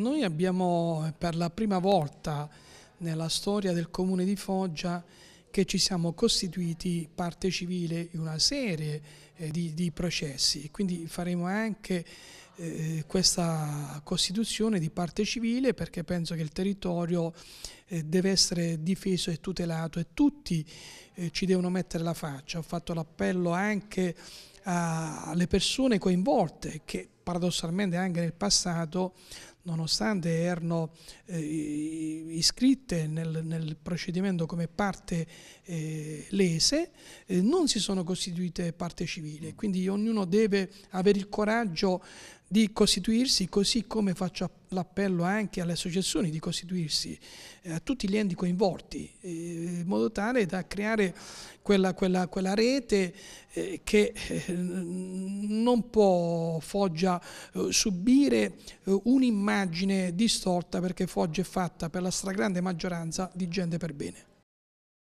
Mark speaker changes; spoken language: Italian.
Speaker 1: Noi abbiamo per la prima volta nella storia del comune di Foggia che ci siamo costituiti parte civile in una serie eh, di, di, processi quindi faremo anche eh, questa costituzione di parte civile perché penso che il territorio eh, deve essere difeso e tutelato e tutti eh, ci devono mettere la faccia. Ho fatto l'appello anche alle persone coinvolte che paradossalmente anche nel passato nonostante erano eh, iscritte nel, nel, procedimento come parte eh, lese, eh, non si sono costituite parte civile, quindi ognuno deve avere il coraggio di costituirsi così come faccio l'appello anche alle associazioni di costituirsi, eh, a tutti gli enti coinvolti, eh, in modo tale da creare quella, quella, quella rete eh, che non può Foggia subire un'immagine distorta perché Foggia è fatta per la stragrande maggioranza di gente per bene.